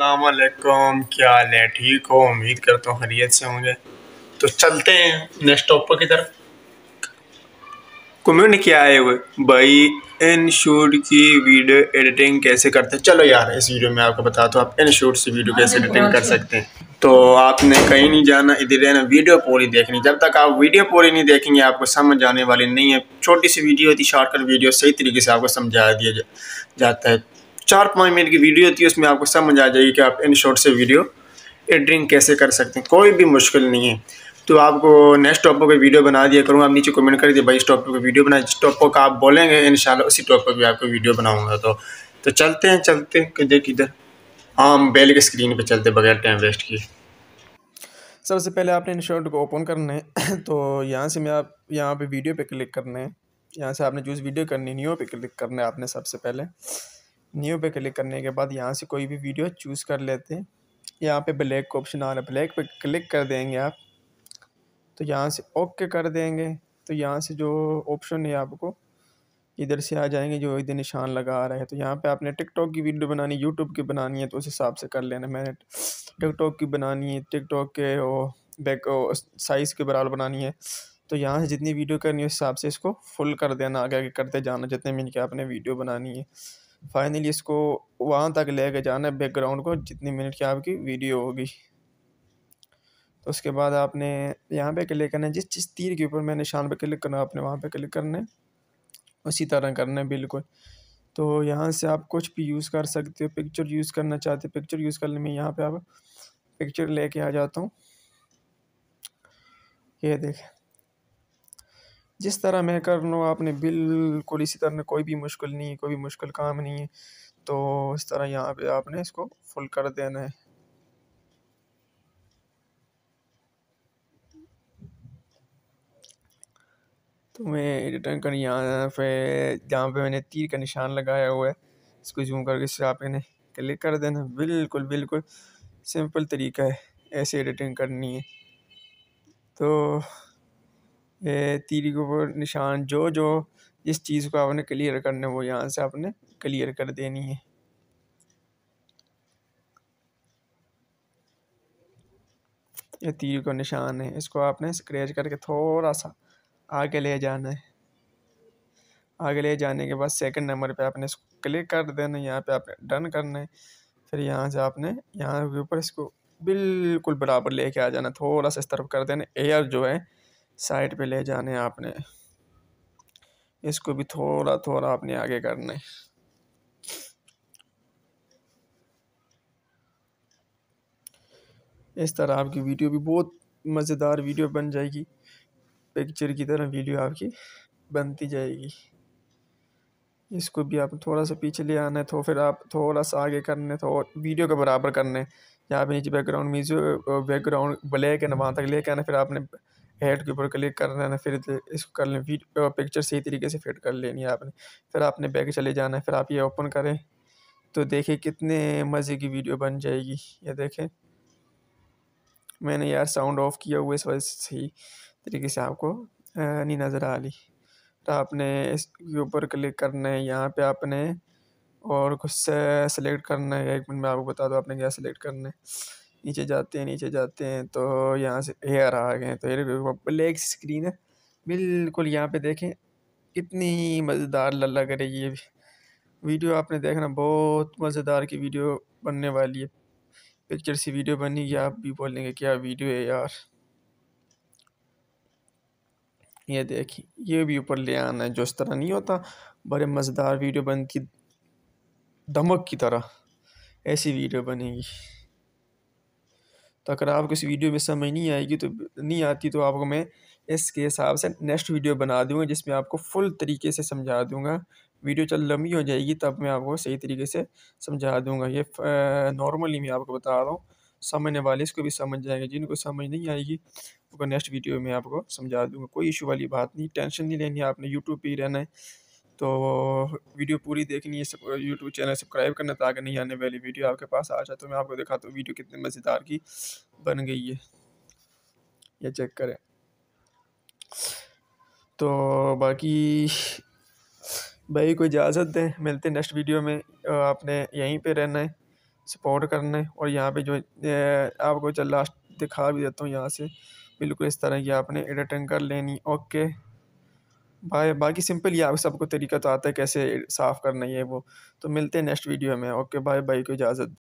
अल्लाम क्या हाल है ठीक हो उम्मीद करता हूँ हरीत से होंगे तो चलते हैं नेक्स्ट टॉपिक की तरफ कमेंट क्या है वो भाई इन शूट की वीडियो एडिटिंग कैसे करते हैं चलो यार इस वीडियो में आपको बताता हूँ आप इन शूट से वीडियो कैसे एडिटिंग हाँ, कर सकते हैं तो आपने कहीं नहीं जाना इधर है ना वीडियो पूरी देखनी जब तक आप वीडियो पूरी नहीं देखेंगे आपको समझ आने वाली नहीं है छोटी सी वीडियो होती शॉर्टकट वीडियो सही तरीके से आपको समझा दिया जा, जाता है चार पाँच मिनट की वीडियो थी उसमें आपको समझ आ जाएगी कि आप इन शॉर्ट से वीडियो एडिटिंग कैसे कर सकते हैं कोई भी मुश्किल नहीं है तो आपको नेक्स्ट टॉपिक पर वीडियो बना दिया करूँगा आप नीचे कमेंट कर दिए भाई इस टॉपिक पे वीडियो बनाए जिस टॉपिक का आप बोलेंगे इन उसी टॉपिक भी आपको वीडियो बनाऊँगा तो तो चलते हैं चलते हैं किधर किधर हाँ, हम बेल के स्क्रीन पर चलते बगैर टाइम वेस्ट किए सबसे पहले आपने इन शॉर्ट को ओपन करना है तो यहाँ से मैं आप यहाँ पे वीडियो पे क्लिक करना है यहाँ से आपने जो वीडियो करनी न्यू पे क्लिक करना है आपने सबसे पहले न्यू पे क्लिक करने के बाद यहाँ से कोई भी वीडियो चूज़ कर लेते हैं यहाँ पे ब्लैक का ऑप्शन आ रहा है ब्लैक पे क्लिक कर देंगे आप तो यहाँ से ओके कर देंगे तो यहाँ से जो ऑप्शन है आपको इधर से आ जाएंगे जो इधर निशान लगा आ रहा है तो यहाँ पे आपने टिकटॉक की वीडियो बनानी यूट्यूब की बनानी है तो उस हिसाब से कर लेना मैंने टिकटॉक की बनानी है टिकटॉक के ओ बैक साइज़ के बराबर बनानी है तो यहाँ से जितनी वीडियो करनी है उस हिसाब से इसको फुल कर देना आगे आगे करते जाना जितने मिनट की आपने वीडियो बनानी है फाइनली इसको वहाँ तक ले कर जाना है बैकग्राउंड को जितनी मिनट की आपकी वीडियो होगी तो उसके बाद आपने यहाँ पे क्लिक करना है जिस जिस तीर के ऊपर मैं निशान पे क्लिक करना आपने वहाँ पे क्लिक करना है उसी तरह करना है बिल्कुल तो यहाँ से आप कुछ भी यूज़ कर सकते हो पिक्चर यूज़ करना चाहते हो पिक्चर यूज़ करने में यहाँ पर आप पिक्चर ले आ जाता हूँ ये देखें जिस तरह मैं कर रहा हूँ आपने बिल्कुल इसी तरह कोई भी मुश्किल नहीं है कोई भी मुश्किल काम नहीं है तो इस तरह यहाँ पे आपने इसको फुल कर देना है तो मैं रिटर्न कर यहाँ पे जहाँ पे मैंने तीर का निशान लगाया हुआ है इसको जूम करके आप आपने क्लिक कर देना बिल्कुल बिल्कुल सिंपल तरीका है ऐसे एडिटिंग करनी है तो तीरी के ऊपर निशान जो जो जिस चीज़ को आपने क्लियर करना है वो यहाँ से आपने क्लियर कर देनी है ये तीर का निशान है इसको आपने स्क्रैच करके थोड़ा सा आगे ले जाना है आगे ले जाने के बाद सेकंड नंबर पे आपने इसको क्लिक कर देना है यहाँ पे आपने डन करना है फिर यहाँ से आपने यहाँ के ऊपर इसको बिल्कुल बराबर लेके आ जाना थोड़ा सा इस तरफ कर देना एयर जो है साइड पे ले जाने आपने इसको भी थोड़ा थोड़ा आपने आगे करना है इस तरह आपकी वीडियो भी बहुत मज़ेदार वीडियो बन जाएगी पिक्चर की तरह वीडियो आपकी बनती जाएगी इसको भी आप थोड़ा सा पीछे ले आना है तो फिर आप थोड़ा सा आगे करने तो वीडियो के बराबर करने यहाँ पे नीचे बैकग्राउंड म्यूजिक बैकग्राउंड ब्लैक है ना वहाँ तक लेके आना फिर आपने हेड के ऊपर क्लिक कर लेना फिर इसको कर लें पिक्चर सही तरीके से फिट कर लेनी है आपने फिर आपने बैग चले जाना है फिर आप ये ओपन करें तो देखें कितने मज़े की वीडियो बन जाएगी ये देखें मैंने यार साउंड ऑफ किया हुआ इस वजह से सही तरीके से आपको नहीं नज़र आ रही तो आपने इसके ऊपर क्लिक करना है यहाँ पे आपने और कुछ सेलेक्ट करना है एक मिनट में आपको बता दो आपने क्या सेलेक्ट करना है नीचे जाते हैं नीचे जाते हैं तो यहाँ से एयर आ गए तो एयर ब्लैक स्क्रीन है बिल्कुल यहाँ पे देखें कितनी मज़ेदार लल्ला करेगी ये वीडियो आपने देखना बहुत मज़ेदार की वीडियो बनने वाली है पिक्चर सी वीडियो बनी आप भी बोलेंगे क्या वीडियो है यार ये देखिए ये भी ऊपर ले आना है जो इस तरह नहीं होता बड़े मज़ेदार वीडियो बनती धमक की तरह ऐसी वीडियो बनेगी तो अगर आपको इस वीडियो में समझ नहीं आएगी तो नहीं आती तो आपको मैं इसके हिसाब से नेक्स्ट वीडियो बना दूँगा जिसमें आपको फुल तरीके से समझा दूँगा वीडियो चल लंबी हो जाएगी तब मैं आपको सही तरीके से समझा दूँगा ये नॉर्मली मैं आपको बता रहा हूँ समझने वाले इसको भी समझ जाएंगे जिनको समझ नहीं आएगी उनको नेक्स्ट वीडियो में आपको समझा दूंगा कोई इशू वाली बात नहीं टेंशन नहीं लेनी है आपने यूट्यूब पर ही रहना है तो वीडियो पूरी देखनी है सब यूट्यूब चैनल सब्सक्राइब करना ताकि तो नहीं आने वाली वीडियो आपके पास आ जाए तो मैं आपको दिखाता हूँ वीडियो कितने मज़ेदार की बन गई है यह चेक करें तो बाकी भाई को इजाज़त दें मिलते नेक्स्ट वीडियो में आपने यहीं पे रहना है सपोर्ट करना है और यहाँ पे जो आपको चल लास्ट दिखा भी देता हूँ यहाँ से बिल्कुल इस तरह की आपने एडिटिंग कर लेनी ओके बाय बाकी सिंपल ये आप सबको तरीका तो आता है कैसे साफ़ करना है वो तो मिलते हैं नेक्स्ट वीडियो में ओके बाय बाय को इजाज़त